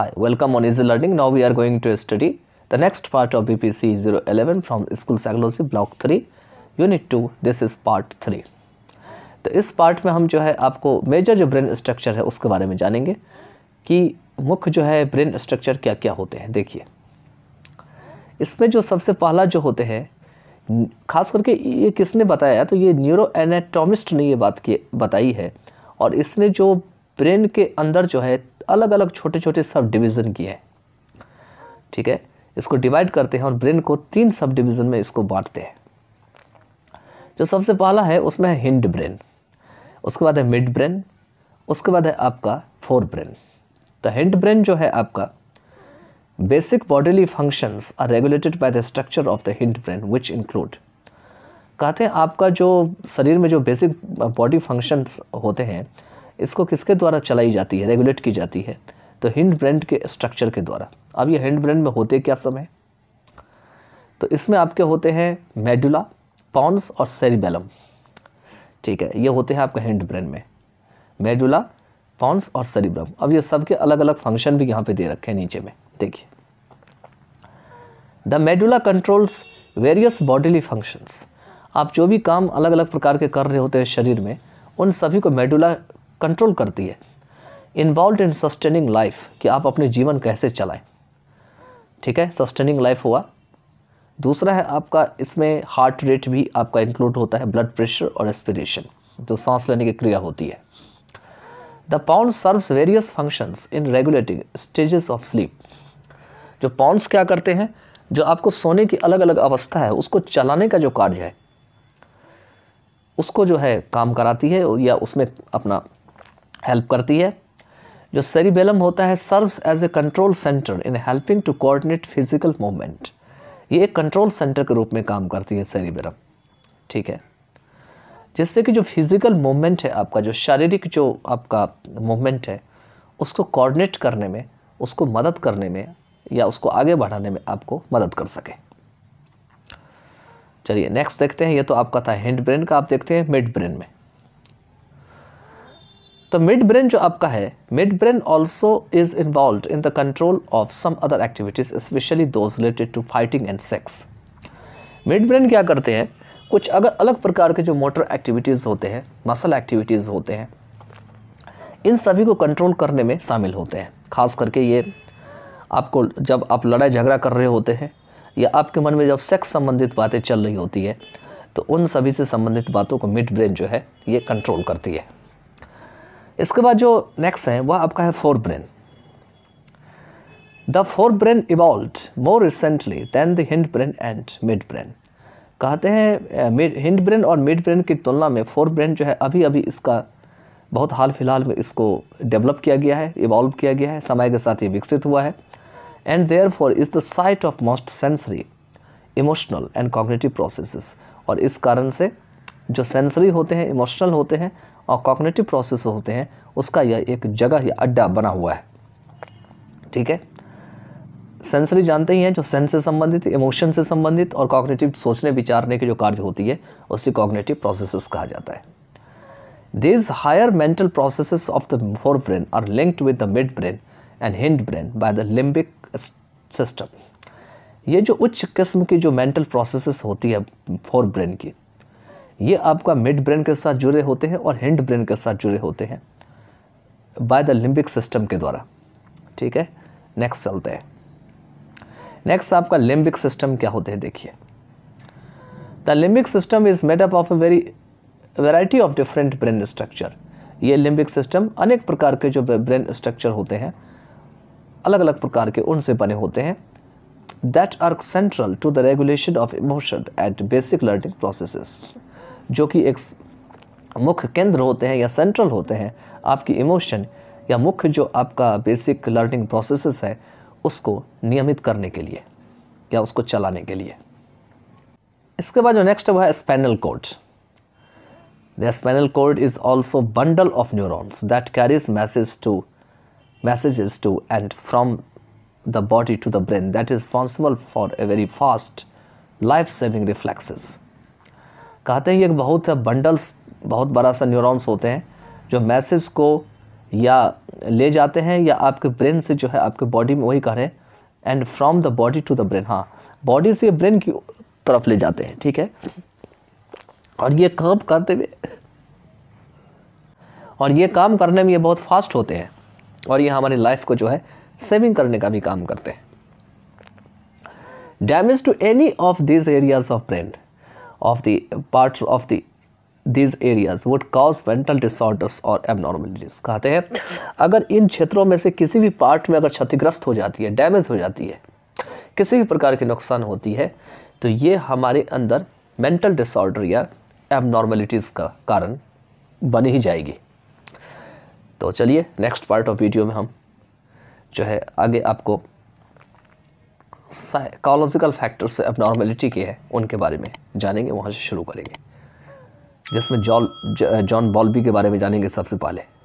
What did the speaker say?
Hi, welcome on Easy Learning. Now we are going to study the next part of BPC 011 from School Psychology Block 3 Unit 2. This is Part 3. तो इस part में हम जो है आपको major जो brain structure है उसके बारे में जानेंगे कि मुख्य जो है ब्रेन स्ट्रक्चर क्या क्या होते हैं देखिए इसमें जो सबसे पहला जो होते हैं खास करके ये किसने बताया तो ये न्यूरो एनाटोमिस्ट ने ये बात की बताई है और इसने जो ब्रेन के अंदर जो है अलग अलग छोटे छोटे सब डिवीज़न किए हैं ठीक है इसको डिवाइड करते हैं और ब्रेन को तीन सब डिवीज़न में इसको बांटते हैं जो सबसे पहला है उसमें है हिंड ब्रेन उसके बाद है मिड ब्रेन उसके बाद है आपका fore brain the hind brain जो है आपका basic bodily functions are regulated by the structure of the hind brain which include कहते हैं आपका जो शरीर में जो बेसिक बॉडी फंक्शंस होते हैं इसको किसके द्वारा चलाई जाती है रेगुलेट की जाती है तो हिंड ब्रेंड के स्ट्रक्चर के द्वारा अब ये हिंड ब्रेंड में होते क्या समय तो इसमें आपके होते हैं मेडुला पॉन्स और सेरिबेलम ठीक है ये होते हैं आपके हिंड ब्रेन में मेडुला पॉन्स और सेरिब्रम अब ये सबके अलग अलग फंक्शन भी यहाँ पे दे रखे हैं नीचे में देखिए the medulla controls various bodily functions आप जो भी काम अलग अलग प्रकार के कर रहे होते हैं शरीर में उन सभी को मेडुला कंट्रोल करती है इन्वॉल्व इन सस्टेनिंग लाइफ कि आप अपने जीवन कैसे चलाएं ठीक है सस्टेनिंग लाइफ हुआ दूसरा है आपका इसमें हार्ट रेट भी आपका इंक्लूड होता है ब्लड प्रेशर और एस्पिरेशन जो सांस लेने की क्रिया होती है the pons serves various functions in regulating stages of sleep जो पाउंड्स क्या करते हैं जो आपको सोने की अलग अलग अवस्था है उसको चलाने का जो कार्य है उसको जो है काम कराती है या उसमें अपना हेल्प करती है जो सेरिबेलम होता है serves as a control centre in helping to coordinate physical movement ये एक कंट्रोल सेंटर के रूप में काम करती है सेरिबेलम ठीक है जिससे कि जो फिज़िकल मूवमेंट है आपका जो शारीरिक जो आपका मूवमेंट है उसको कोऑर्डिनेट करने में उसको मदद करने में या उसको आगे बढ़ाने में आपको मदद कर सके चलिए नेक्स्ट देखते हैं ये तो आपका था हिंड ब्रेन का आप देखते हैं मिड ब्रेन में तो मिड ब्रेन जो आपका है mid brain also is involve in the control of some other activities especially those related to fighting and sex mid brain क्या करते हैं कुछ अगर अलग प्रकार के जो मोटर एक्टिविटीज़ होते हैं मसल एक्टिविटीज़ होते हैं इन सभी को कंट्रोल करने में शामिल होते हैं खास करके ये आपको जब आप लड़ाई झगड़ा कर रहे होते हैं या आपके मन में जब सेक्स संबंधित बातें चल रही होती है तो उन सभी से संबंधित बातों को मिड ब्रेन जो है ये कंट्रोल करती है इसके बाद जो नेक्स्ट है वह आपका है fore brain the fore brain evolve more recently than the hind brain and mid brain कहते हैं हिंड ब्रेन और मिड ब्रेन की तुलना में फोर ब्रेन जो है अभी अभी इसका बहुत हाल फिलहाल में इसको डेवलप किया गया है इवॉल्व किया गया है समय के साथ ये विकसित हुआ है and therefore is the site of most sensory emotional and cognitive processes और इस कारण से जो सेंसरी होते हैं इमोशनल होते हैं और कॉग्नेटिव प्रोसेस होते हैं उसका यह एक जगह या अड्डा बना हुआ है ठीक है सेंसरी जानते ही हैं जो सेंस से संबंधित इमोशन से संबंधित और कॉग्नेटिव सोचने विचारने की जो कार्य होती है उसे कॉग्नेटिव प्रोसेसेस कहा जाता है higher mental these of the fore brain are linked with the mid brain and hind brain by the limbic system ये जो उच्च किस्म की जो मेंटल प्रोसेसेस होती है फोर ब्रेन की ये आपका मिड ब्रेन के साथ जुड़े होते हैं और हिंड ब्रेन के साथ जुड़े होते हैं बाय द लिम्बिक सिस्टम के द्वारा ठीक है नेक्स्ट चलते हैं नेक्स्ट आपका लिम्बिक सिस्टम क्या होते हैं देखिए the limbic system is made up of a very variety of different brain structure ये लिम्बिक सिस्टम अनेक प्रकार के जो ब्रेन स्ट्रक्चर होते हैं अलग अलग प्रकार के उनसे बने होते हैं that are central to the regulation of emotion at basic learning processes जो कि एक मुख्य केंद्र होते हैं या सेंट्रल होते हैं आपकी इमोशन या मुख्य जो आपका बेसिक लर्निंग प्रोसेस है उसको नियमित करने के लिए या उसको चलाने के लिए इसके बाद जो नेक्स्ट हुआ है spinal cord the spinal cord is also bundle of neurons that carries message to message to and from the body to the brain that is responsible for a very fast life saving reflexes कहते हैं ये बहुत bundles बहुत बड़ा सा neurons होते हैं जो मैसेज को या ले जाते हैं या आपके ब्रेन से जो है आपके बॉडी में वही कह रहे हैं and from the body to the brain हाँ बॉडी से ब्रेन की तरफ ले जाते हैं ठीक है और ये कब करते हुए और ये काम करने में ये बहुत फास्ट होते हैं और ये हमारी लाइफ को जो है सेविंग करने का भी काम करते हैं damage to any of this areas of brain of the parts of the these areas would cause mental disorders और एबनॉर्मलिटीज कहते हैं अगर इन क्षेत्रों में से किसी भी पार्ट में अगर क्षतिग्रस्त हो जाती है डैमेज हो जाती है किसी भी प्रकार की नुकसान होती है तो ये हमारे अंदर मेंटल डिसऑर्डर या एबनॉर्मलिटीज़ का कारण बनी ही जाएगी तो चलिए नेक्स्ट पार्ट ऑफ वीडियो में हम जो है आगे आपको साइकोलॉजिकल फैक्टर्स अपनॉर्मेलिटी के हैं उनके बारे में जानेंगे वहाँ से शुरू करेंगे जिसमें जॉन जॉन बॉल्बी के बारे में जानेंगे सबसे पहले